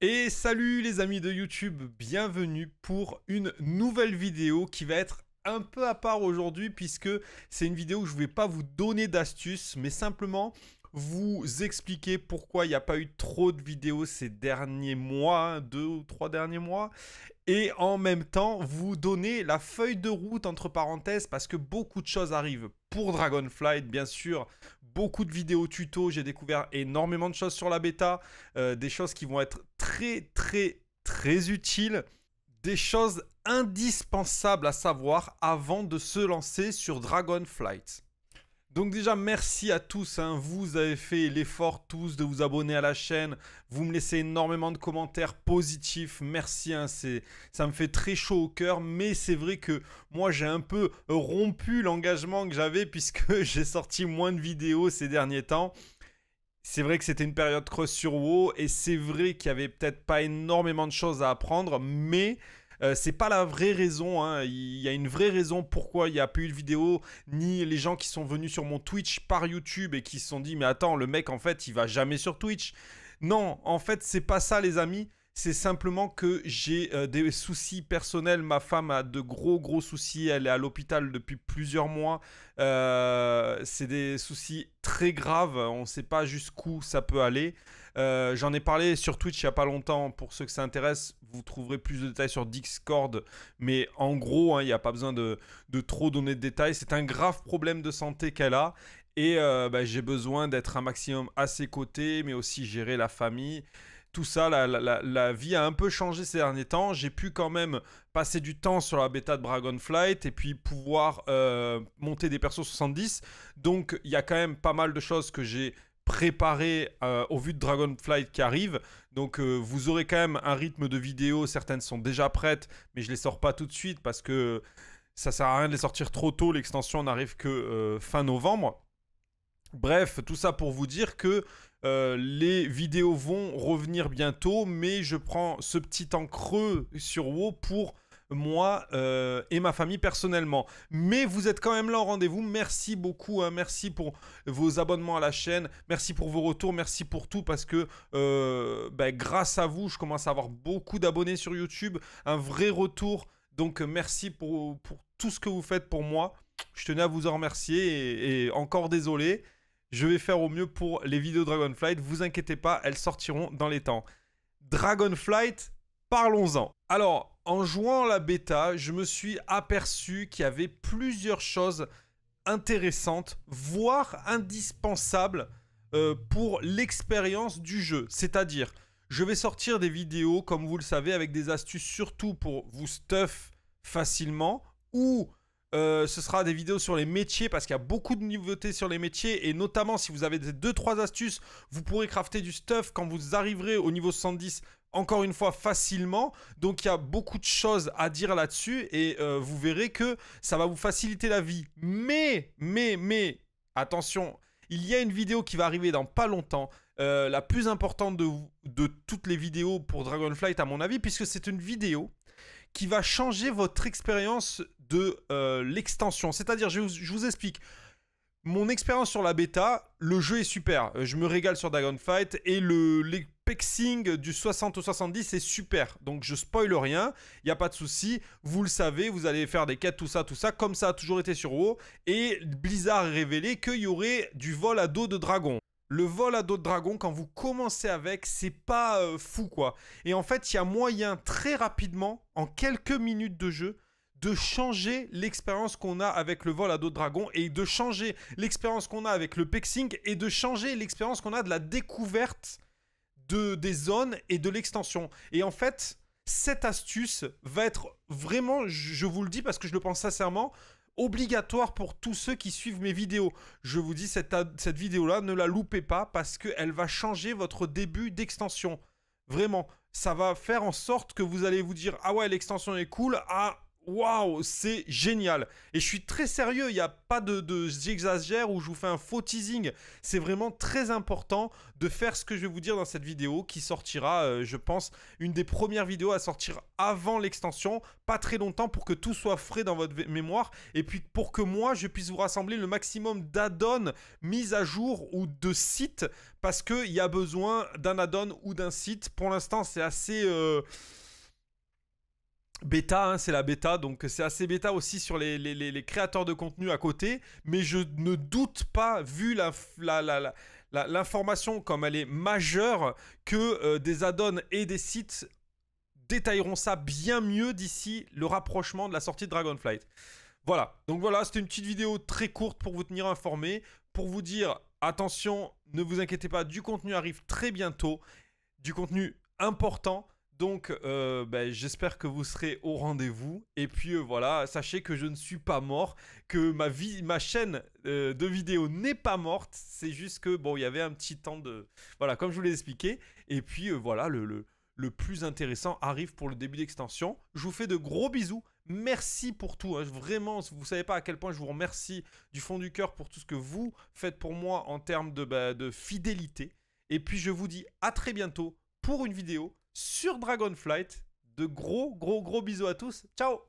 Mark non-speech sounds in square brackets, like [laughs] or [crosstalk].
Et salut les amis de YouTube, bienvenue pour une nouvelle vidéo qui va être un peu à part aujourd'hui puisque c'est une vidéo où je ne vais pas vous donner d'astuces mais simplement vous expliquer pourquoi il n'y a pas eu trop de vidéos ces derniers mois, hein, deux ou trois derniers mois, et en même temps vous donner la feuille de route entre parenthèses parce que beaucoup de choses arrivent pour Dragonflight bien sûr beaucoup de vidéos tuto j'ai découvert énormément de choses sur la bêta euh, des choses qui vont être très très très utiles des choses indispensables à savoir avant de se lancer sur Dragonflight donc déjà, merci à tous. Hein. Vous avez fait l'effort tous de vous abonner à la chaîne. Vous me laissez énormément de commentaires positifs. Merci. Hein. Ça me fait très chaud au cœur. Mais c'est vrai que moi, j'ai un peu rompu l'engagement que j'avais puisque [laughs] j'ai sorti moins de vidéos ces derniers temps. C'est vrai que c'était une période creuse sur WoW et c'est vrai qu'il n'y avait peut-être pas énormément de choses à apprendre, mais euh, c'est pas la vraie raison. Hein. Il y a une vraie raison pourquoi il n'y a pas eu de vidéo, ni les gens qui sont venus sur mon Twitch par YouTube et qui se sont dit mais attends le mec en fait il va jamais sur Twitch. Non, en fait c'est pas ça les amis. C'est simplement que j'ai euh, des soucis personnels. Ma femme a de gros gros soucis. Elle est à l'hôpital depuis plusieurs mois. Euh, c'est des soucis très graves. On ne sait pas jusqu'où ça peut aller. J'en ai parlé sur Twitch il n'y a pas longtemps. Pour ceux que ça intéresse, vous trouverez plus de détails sur Discord. Mais en gros, hein, il n'y a pas besoin de, trop donner de détails. C'est un grave problème de santé qu'elle a. Et euh, bah, j'ai besoin d'être un maximum à ses côtés, mais aussi gérer la famille. Tout ça, la, vie a un peu changé ces derniers temps. J'ai pu quand même passer du temps sur la bêta de Dragonflight et puis pouvoir euh, monter des persos 70. Donc il y a quand même pas mal de choses que j'ai préparer euh, au vu de Dragonflight qui arrive. Donc euh, vous aurez quand même un rythme de vidéo. Certaines sont déjà prêtes, mais je les sors pas tout de suite parce que ça sert à rien de les sortir trop tôt. L'extension n'arrive que euh, fin novembre. Bref, tout ça pour vous dire que les vidéos vont revenir bientôt, mais je prends ce petit temps creux sur WoW pour moi euh, et ma famille personnellement. Mais vous êtes quand même là au rendez-vous. Merci beaucoup. Hein. merci pour vos abonnements à la chaîne. Merci pour vos retours. Merci pour tout parce que euh, ben, grâce à vous, je commence à avoir beaucoup d'abonnés sur YouTube. Un vrai retour. Donc merci pour, tout ce que vous faites pour moi. Je tenais à vous en remercier et, encore désolé. Je vais faire au mieux pour les vidéos Dragonflight. Vous inquiétez pas, elles sortiront dans les temps. Dragonflight, parlons-en. Alors, en jouant la bêta, je me suis aperçu qu'il y avait plusieurs choses intéressantes, voire indispensables euh, pour l'expérience du jeu. C'est-à-dire, je vais sortir des vidéos, comme vous le savez, avec des astuces surtout pour vous stuff facilement ou euh, ce sera des vidéos sur les métiers parce qu'il y a beaucoup de nouveautés sur les métiers et notamment si vous avez des 2-3 astuces, vous pourrez crafter du stuff quand vous arriverez au niveau 70 encore une fois facilement. Donc il y a beaucoup de choses à dire là-dessus et euh, vous verrez que ça va vous faciliter la vie. Mais, mais, mais, attention, il y a une vidéo qui va arriver dans pas longtemps. Euh, la plus importante de, de toutes les vidéos pour Dragonflight à mon avis, puisque c'est une vidéo qui va changer votre expérience de euh, l'extension. C'est-à-dire, je, vous explique. Mon expérience sur la bêta, le jeu est super. Euh, je me régale sur Dragon Fight et le, pexing du 60 au 70 est super. Donc je spoile rien, il n'y a pas de souci. Vous le savez, vous allez faire des quêtes, tout ça, tout ça, comme ça a toujours été sur WoW. Et Blizzard a révélé qu'il y aurait du vol à dos de dragon. Le vol à dos de dragon, quand vous commencez avec, c'est pas euh, fou quoi. Et en fait, il y a moyen très rapidement, en quelques minutes de jeu, de changer l'expérience qu'on a avec le vol à dos de dragon et de changer l'expérience qu'on a avec le pexing et de changer l'expérience qu'on a de la découverte de, des zones et de l'extension. Et en fait, cette astuce va être vraiment, je vous le dis parce que je le pense sincèrement, obligatoire pour tous ceux qui suivent mes vidéos. Je vous dis, cette, cette vidéo-là, ne la loupez pas parce qu'elle va changer votre début d'extension. Vraiment, ça va faire en sorte que vous allez vous dire « Ah ouais, l'extension est cool, ah, waouh, c'est génial. Et je suis très sérieux, il n'y a pas de, de j'exagère ou je vous fais un faux teasing. C'est vraiment très important de faire ce que je vais vous dire dans cette vidéo qui sortira, euh, je pense, une des premières vidéos à sortir avant l'extension, pas très longtemps pour que tout soit frais dans votre mémoire et puis pour que moi je puisse vous rassembler le maximum d'add-ons à jour ou de sites parce qu'il y a besoin d'un add-on ou d'un site. Pour l'instant, c'est assez... Euh, Bêta, hein, c'est la bêta, donc c'est assez bêta aussi sur les, créateurs de contenu à côté, mais je ne doute pas, vu la, l'information comme elle est majeure que euh, des add-ons et des sites détailleront ça bien mieux d'ici le rapprochement de la sortie de Dragonflight. Voilà, donc voilà, c'était une petite vidéo très courte pour vous tenir informé, pour vous dire attention, ne vous inquiétez pas, du contenu arrive très bientôt, du contenu important, donc, euh, ben, j'espère que vous serez au rendez-vous. Et puis euh, voilà, sachez que je ne suis pas mort, que ma vie, ma chaîne euh, de vidéos n'est pas morte. C'est juste que bon, il y avait un petit temps de, voilà, comme je vous l'ai expliqué. Et puis voilà, le, le, plus intéressant arrive pour le début d'extension. Je vous fais de gros bisous. Merci pour tout. Hein. Vraiment, vous savez pas à quel point je vous remercie du fond du cœur pour tout ce que vous faites pour moi en termes de ben, fidélité. Et puis je vous dis à très bientôt pour une vidéo sur Dragonflight. De gros, gros, gros bisous à tous. Ciao